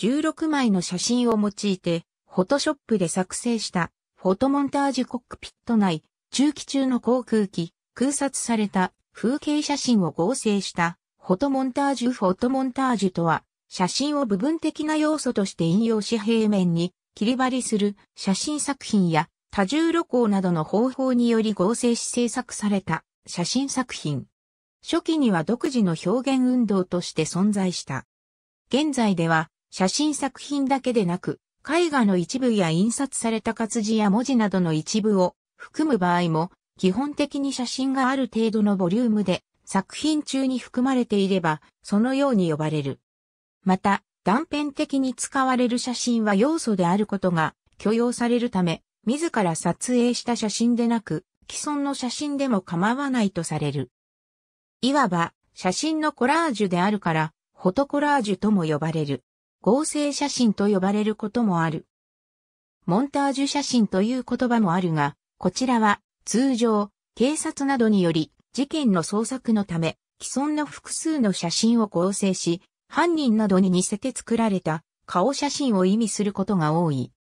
16枚の写真を用いて、フォトショップで作成したフォトモンタージュコックピット内、中期中の航空機、空撮された風景写真を合成したフォトモンタージュフォトモンタージュとは、写真を部分的な要素として引用し平面に切り張りする写真作品や多重露光などの方法により合成し制作された写真作品。初期には独自の表現運動として存在した。現在では写真作品だけでなく、絵画の一部や印刷された活字や文字などの一部を含む場合も、基本的に写真がある程度のボリュームで作品中に含まれていれば、そのように呼ばれる。また、断片的に使われる写真は要素であることが許容されるため、自ら撮影した写真でなく、既存の写真でも構わないとされる。いわば、写真のコラージュであるから、フォトコラージュとも呼ばれる。合成写真と呼ばれることもある。モンタージュ写真という言葉もあるが、こちらは通常、警察などにより事件の捜索のため、既存の複数の写真を合成し、犯人などに似せて作られた顔写真を意味することが多い。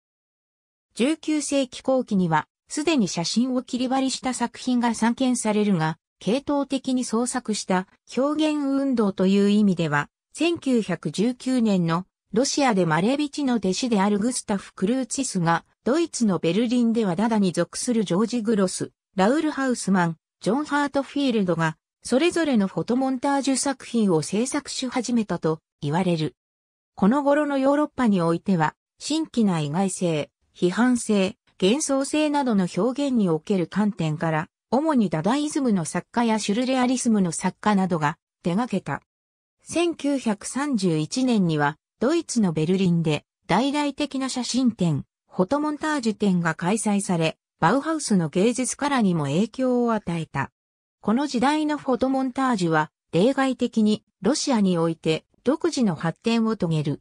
19世紀後期には、すでに写真を切り張りした作品が散見されるが、系統的に創作した表現運動という意味では、1919年のロシアでマレビチの弟子であるグスタフ・クルーツィスが、ドイツのベルリンではダダに属するジョージ・グロス、ラウル・ハウスマン、ジョン・ハートフィールドが、それぞれのフォトモンタージュ作品を制作し始めたと言われる。この頃のヨーロッパにおいては、新規な意外性、批判性、幻想性などの表現における観点から、主にダダイズムの作家やシュルレアリスムの作家などが手掛けた。1931年にはドイツのベルリンで大々的な写真展、フォトモンタージュ展が開催され、バウハウスの芸術からにも影響を与えた。この時代のフォトモンタージュは、例外的にロシアにおいて独自の発展を遂げる。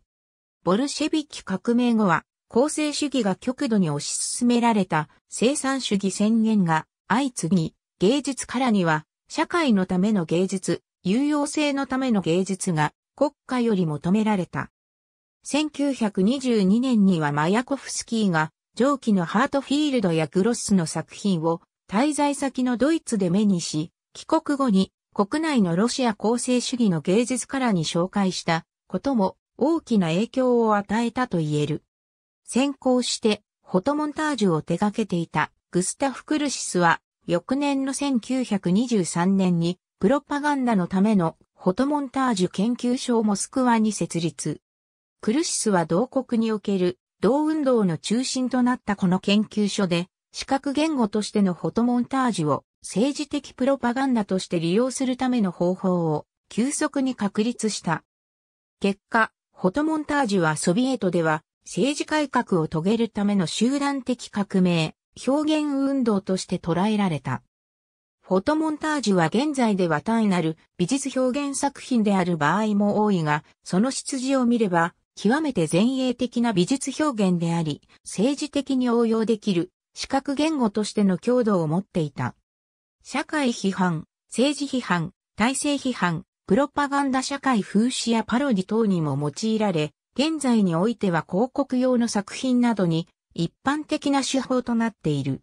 ボルシェビッキ革命後は、公正主義が極度に推し進められた生産主義宣言が相次ぎ、芸術からには社会のための芸術、有用性のための芸術が国家より求められた。1922年にはマヤコフスキーが上記のハートフィールドやグロッスの作品を滞在先のドイツで目にし、帰国後に国内のロシア構成主義の芸術からに紹介したことも大きな影響を与えたと言える。先行してフォトモンタージュを手掛けていたグスタフ・クルシスは翌年の1923年にプロパガンダのためのフォトモンタージュ研究所をモスクワに設立。クルシスは同国における同運動の中心となったこの研究所で、視覚言語としてのフォトモンタージュを政治的プロパガンダとして利用するための方法を急速に確立した。結果、フォトモンタージュはソビエトでは政治改革を遂げるための集団的革命、表現運動として捉えられた。フォトモンタージュは現在では単なる美術表現作品である場合も多いが、その出自を見れば、極めて前衛的な美術表現であり、政治的に応用できる視覚言語としての強度を持っていた。社会批判、政治批判、体制批判、プロパガンダ社会風刺やパロディ等にも用いられ、現在においては広告用の作品などに一般的な手法となっている。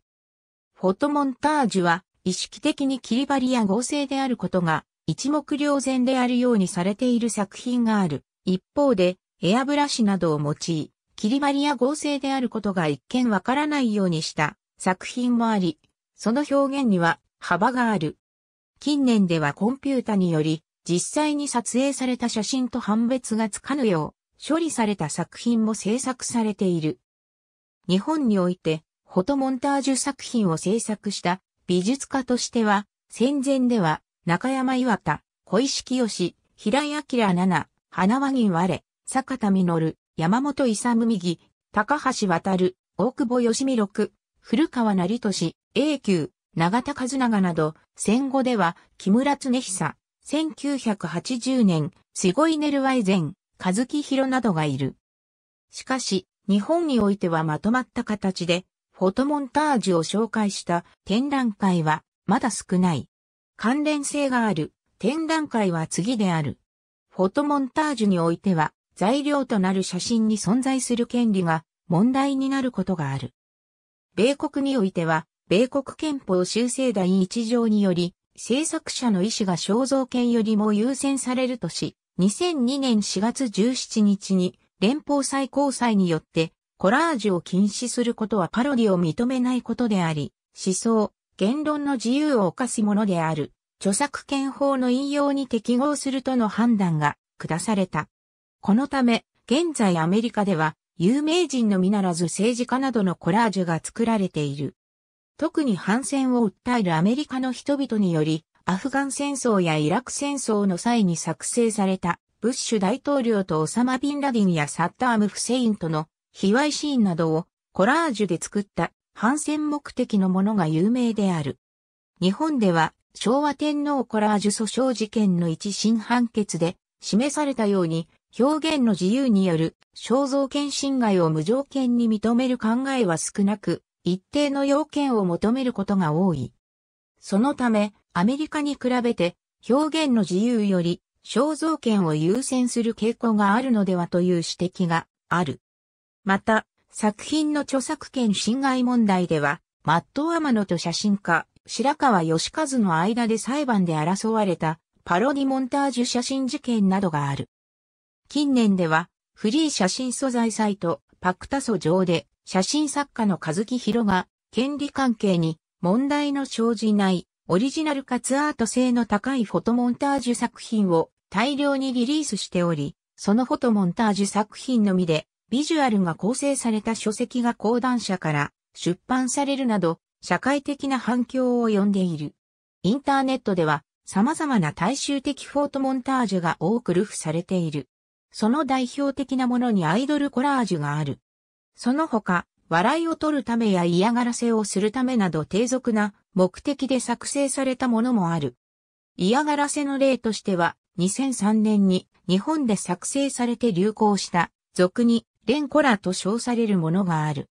フォトモンタージュは意識的に切り張りや合成であることが一目瞭然であるようにされている作品がある。一方でエアブラシなどを用い、切りマりや合成であることが一見わからないようにした作品もあり、その表現には幅がある。近年ではコンピュータにより、実際に撮影された写真と判別がつかぬよう、処理された作品も制作されている。日本において、フォトモンタージュ作品を制作した美術家としては、戦前では中山岩田、小石清平井明奈、花輪銀れ、坂田実、山本勇右、高橋渡る、大久保義美六、古川成俊、永久、長田和長など、戦後では、木村恒久、1980年、スゴいネルワイゼン、和木博などがいる。しかし、日本においてはまとまった形で、フォトモンタージュを紹介した展覧会は、まだ少ない。関連性がある、展覧会は次である。フォトモンタージュにおいては、材料となる写真に存在する権利が問題になることがある。米国においては、米国憲法修正第一条により、制作者の意思が肖像権よりも優先されるとし、2002年4月17日に連邦最高裁によってコラージュを禁止することはパロディを認めないことであり、思想、言論の自由を犯すものである、著作権法の引用に適合するとの判断が下された。このため、現在アメリカでは、有名人のみならず政治家などのコラージュが作られている。特に反戦を訴えるアメリカの人々により、アフガン戦争やイラク戦争の際に作成された、ブッシュ大統領とオサマ・ビンラディンやサッダーム・フセインとの、卑猥シーンなどをコラージュで作った反戦目的のものが有名である。日本では昭和天皇コラージュ訴訟事件の一審判決で示されたように表現の自由による肖像権侵害を無条件に認める考えは少なく、一定の要件を求めることが多い。そのため、アメリカに比べて表現の自由より肖像権を優先する傾向があるのではという指摘がある。また、作品の著作権侵害問題では、マット・アマノと写真家、白川義和の間で裁判で争われたパロディモンタージュ写真事件などがある。近年では、フリー写真素材サイト、パクタソ上で、写真作家の和木博が、権利関係に問題の生じないオリジナルかつアート性の高いフォトモンタージュ作品を大量にリリースしており、そのフォトモンタージュ作品のみでビジュアルが構成された書籍が講談社から出版されるなど社会的な反響を呼んでいる。インターネットでは様々な大衆的フォトモンタージュが多く流布されている。その代表的なものにアイドルコラージュがある。その他、笑いを取るためや嫌がらせをするためなど低俗な目的で作成されたものもある。嫌がらせの例としては、2003年に日本で作成されて流行した俗にレンコラと称されるものがある。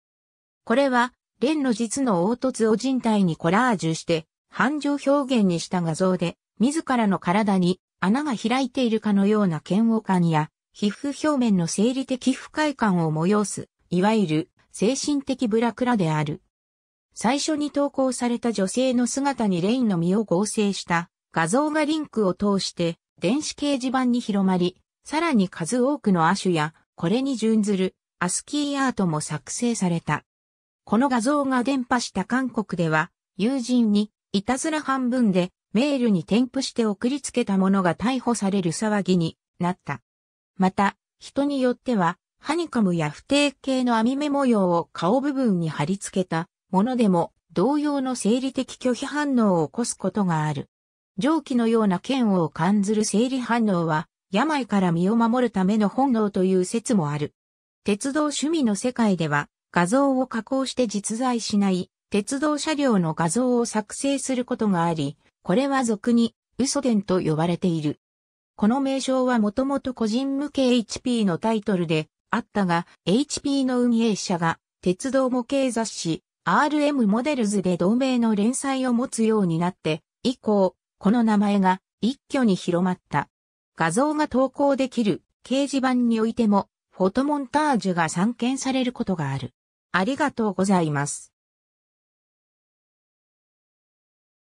これは、レンの実の凹凸を人体にコラージュして、繁盛表現にした画像で、自らの体に穴が開いているかのような嫌悪感や、皮膚表面の生理的不快感を催す、いわゆる精神的ブラクラである。最初に投稿された女性の姿にレインの身を合成した画像がリンクを通して電子掲示板に広まり、さらに数多くの亜種やこれに準ずるアスキーアートも作成された。この画像が伝播した韓国では友人にいたずら半分でメールに添付して送りつけたものが逮捕される騒ぎになった。また、人によっては、ハニカムや不定形の網目模様を顔部分に貼り付けたものでも同様の生理的拒否反応を起こすことがある。蒸気のような嫌悪を感ずる生理反応は、病から身を守るための本能という説もある。鉄道趣味の世界では、画像を加工して実在しない鉄道車両の画像を作成することがあり、これは俗に嘘伝と呼ばれている。この名称はもともと個人向け HP のタイトルであったが、HP の運営者が鉄道模型雑誌 RM モデルズで同名の連載を持つようになって以降、この名前が一挙に広まった。画像が投稿できる掲示板においてもフォトモンタージュが散見されることがある。ありがとうございます。